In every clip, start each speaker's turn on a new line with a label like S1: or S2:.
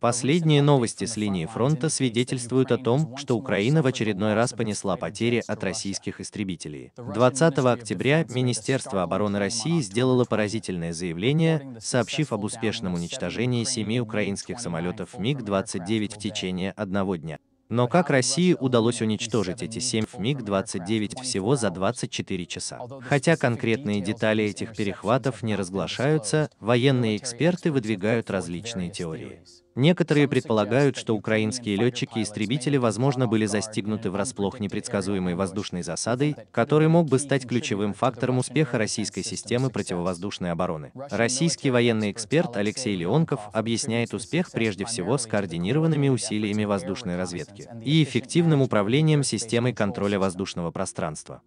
S1: Последние новости с линии фронта свидетельствуют о том, что Украина в очередной раз понесла потери от российских истребителей. 20 октября Министерство обороны России сделало поразительное заявление, сообщив об успешном уничтожении семи украинских самолетов МиГ-29 в течение одного дня. Но как России удалось уничтожить эти 7 МиГ-29 всего за 24 часа? Хотя конкретные детали этих перехватов не разглашаются, военные эксперты выдвигают различные теории. Некоторые предполагают, что украинские летчики-истребители, возможно, были застигнуты врасплох непредсказуемой воздушной засадой, который мог бы стать ключевым фактором успеха российской системы противовоздушной обороны. Российский военный эксперт Алексей Леонков объясняет успех прежде всего с координированными усилиями воздушной разведки и эффективным управлением системой контроля воздушного пространства.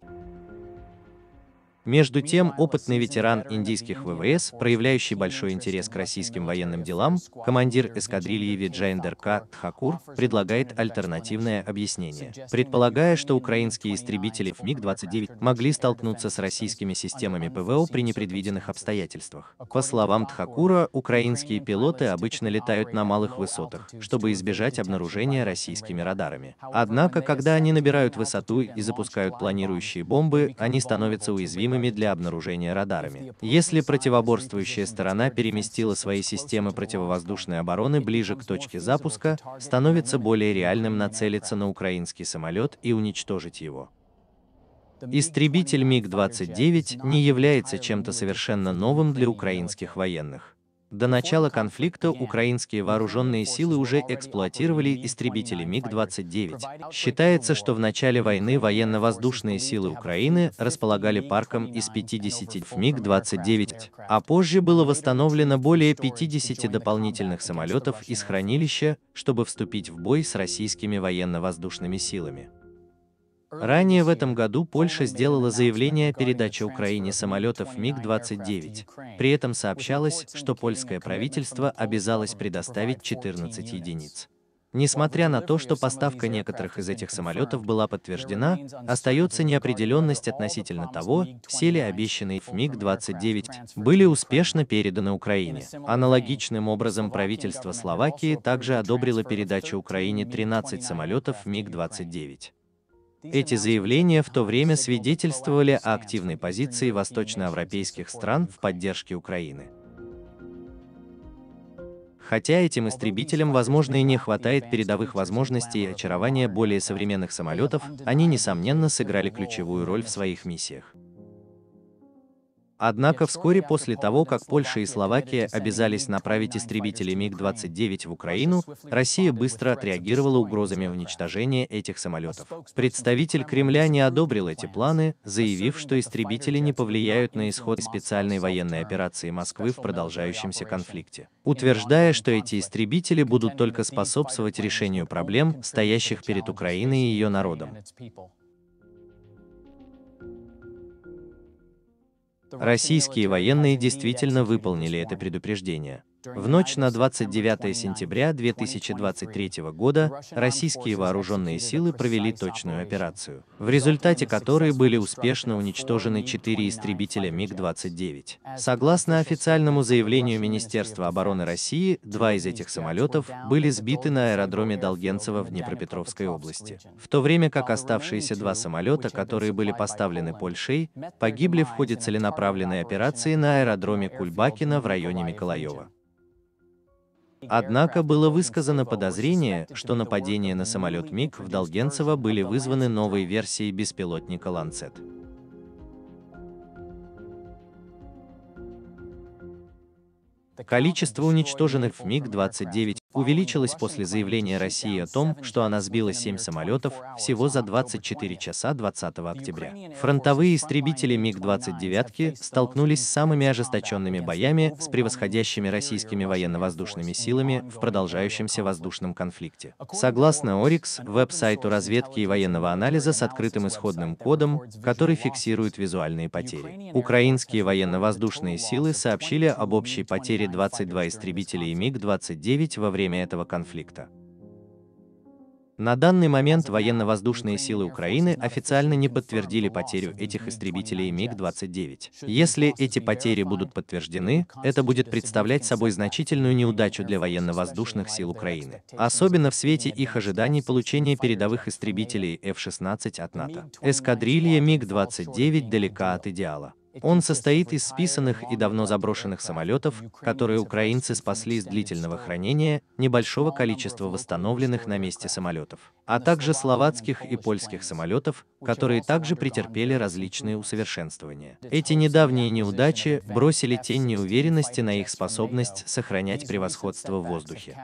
S1: Между тем, опытный ветеран индийских ВВС, проявляющий большой интерес к российским военным делам, командир эскадрильи Виджайндер К. Тхакур предлагает альтернативное объяснение, предполагая, что украинские истребители в МиГ-29 могли столкнуться с российскими системами ПВО при непредвиденных обстоятельствах. По словам Тхакура, украинские пилоты обычно летают на малых высотах, чтобы избежать обнаружения российскими радарами. Однако, когда они набирают высоту и запускают планирующие бомбы, они становятся уязвимыми применимыми для обнаружения радарами. Если противоборствующая сторона переместила свои системы противовоздушной обороны ближе к точке запуска, становится более реальным нацелиться на украинский самолет и уничтожить его. Истребитель МиГ-29 не является чем-то совершенно новым для украинских военных. До начала конфликта украинские вооруженные силы уже эксплуатировали истребители МиГ-29. Считается, что в начале войны военно-воздушные силы Украины располагали парком из 50 МиГ-29, а позже было восстановлено более 50 дополнительных самолетов из хранилища, чтобы вступить в бой с российскими военно-воздушными силами. Ранее в этом году Польша сделала заявление о передаче Украине самолетов МиГ-29. При этом сообщалось, что польское правительство обязалось предоставить 14 единиц. Несмотря на то, что поставка некоторых из этих самолетов была подтверждена, остается неопределенность относительно того, все ли обещанные в МиГ-29 были успешно переданы Украине. Аналогичным образом правительство Словакии также одобрило передачу Украине 13 самолетов МиГ-29. Эти заявления в то время свидетельствовали о активной позиции восточноевропейских стран в поддержке Украины. Хотя этим истребителям, возможно, и не хватает передовых возможностей и очарования более современных самолетов, они, несомненно, сыграли ключевую роль в своих миссиях. Однако вскоре после того, как Польша и Словакия обязались направить истребители МиГ-29 в Украину, Россия быстро отреагировала угрозами уничтожения этих самолетов. Представитель Кремля не одобрил эти планы, заявив, что истребители не повлияют на исход специальной военной операции Москвы в продолжающемся конфликте, утверждая, что эти истребители будут только способствовать решению проблем, стоящих перед Украиной и ее народом. Российские военные действительно выполнили это предупреждение. В ночь на 29 сентября 2023 года российские вооруженные силы провели точную операцию, в результате которой были успешно уничтожены четыре истребителя МиГ-29. Согласно официальному заявлению Министерства обороны России, два из этих самолетов были сбиты на аэродроме Долгенцево в Днепропетровской области, в то время как оставшиеся два самолета, которые были поставлены Польшей, погибли в ходе целенаправленной операции на аэродроме Кульбакина в районе Миколаева. Однако было высказано подозрение, что нападения на самолет МиГ в Долгенцево были вызваны новой версией беспилотника «Ланцет». Количество уничтоженных в МиГ-29 увеличилась после заявления России о том, что она сбила 7 самолетов всего за 24 часа 20 октября. Фронтовые истребители МиГ-29 столкнулись с самыми ожесточенными боями с превосходящими российскими военно-воздушными силами в продолжающемся воздушном конфликте. Согласно ОРИКС, веб-сайту разведки и военного анализа с открытым исходным кодом, который фиксирует визуальные потери, украинские военно-воздушные силы сообщили об общей потере 22 истребителей МиГ-29 во время время этого конфликта. На данный момент военно-воздушные силы Украины официально не подтвердили потерю этих истребителей МиГ-29. Если эти потери будут подтверждены, это будет представлять собой значительную неудачу для военно-воздушных сил Украины, особенно в свете их ожиданий получения передовых истребителей F-16 от НАТО. Эскадрилья МиГ-29 далека от идеала. Он состоит из списанных и давно заброшенных самолетов, которые украинцы спасли из длительного хранения, небольшого количества восстановленных на месте самолетов, а также словацких и польских самолетов, которые также претерпели различные усовершенствования. Эти недавние неудачи бросили тень неуверенности на их способность сохранять превосходство в воздухе.